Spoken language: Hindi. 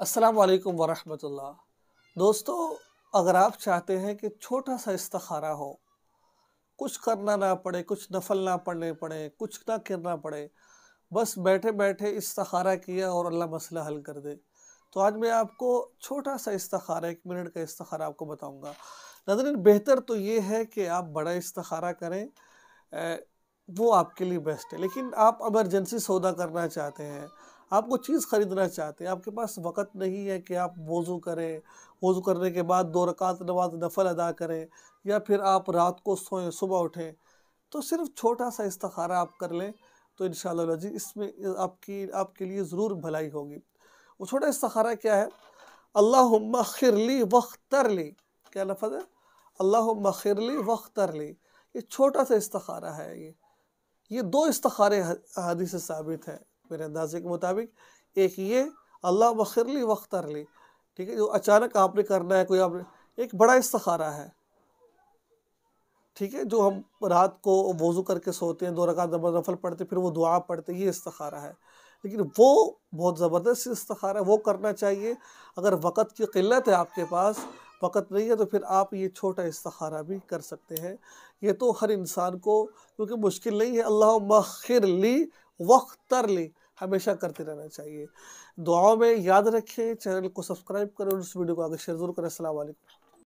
असलकम वरहमतुल्लाह दोस्तों अगर आप चाहते हैं कि छोटा सा इस्तखारा हो कुछ करना ना पड़े कुछ नफल ना पढ़ने पड़े कुछ ना करना पड़े बस बैठे बैठे इस्तखारा किया और अल्लाह मसला हल कर दे तो आज मैं आपको छोटा सा इस्तखारा एक मिनट का इस्तखारा आपको बताऊंगा नजरिन बेहतर तो ये है कि आप बड़ा इस्तखारा करें वो आपके लिए बेस्ट है लेकिन आप इमरजेंसी सौदा करना चाहते हैं आपको चीज़ ख़रीदना चाहते हैं आपके पास वक़्त नहीं है कि आप वज़ू करें वज़ू करने के बाद दो रकात नमाज नफल अदा करें या फिर आप रात को सोएं सुबह उठें तो सिर्फ छोटा सा इस्तारा आप कर लें तो इन जी इसमें आपकी आपके लिए ज़रूर भलाई होगी वो छोटा इस्तारा क्या है अल्लाह खिरली वख्तर ली क्या लफज है अल्लाह खिरली वख्तर ली ये छोटा सा इस्तारा है ये ये दो इस्तारे हदीस साबित है मेरे अंदाजे के मुताबिक एक ये अल्लाह बखिरली वक्त ली ठीक है जो अचानक आपने करना है कोई आपने एक बड़ा इस्तारा है ठीक है जो हम रात को वज़ू करके सोते हैं दो रकात नमाज नफल पढ़ते फिर वो दुआ पढ़ते ये इस्तारा है लेकिन वो बहुत ज़बरदस्त इस्तारा है वो करना चाहिए अगर वक़्त की किल्लत है आपके पास वक़्त नहीं है तो फिर आप ये छोटा इस्तारा भी कर सकते हैं ये तो हर इंसान को क्योंकि मुश्किल नहीं है अल्लाह मखिर ली वक्त तर ली हमेशा करते रहना चाहिए दुआओं में याद रखें चैनल को सब्सक्राइब करें और उस वीडियो को आगे शेयर जरूर करें असल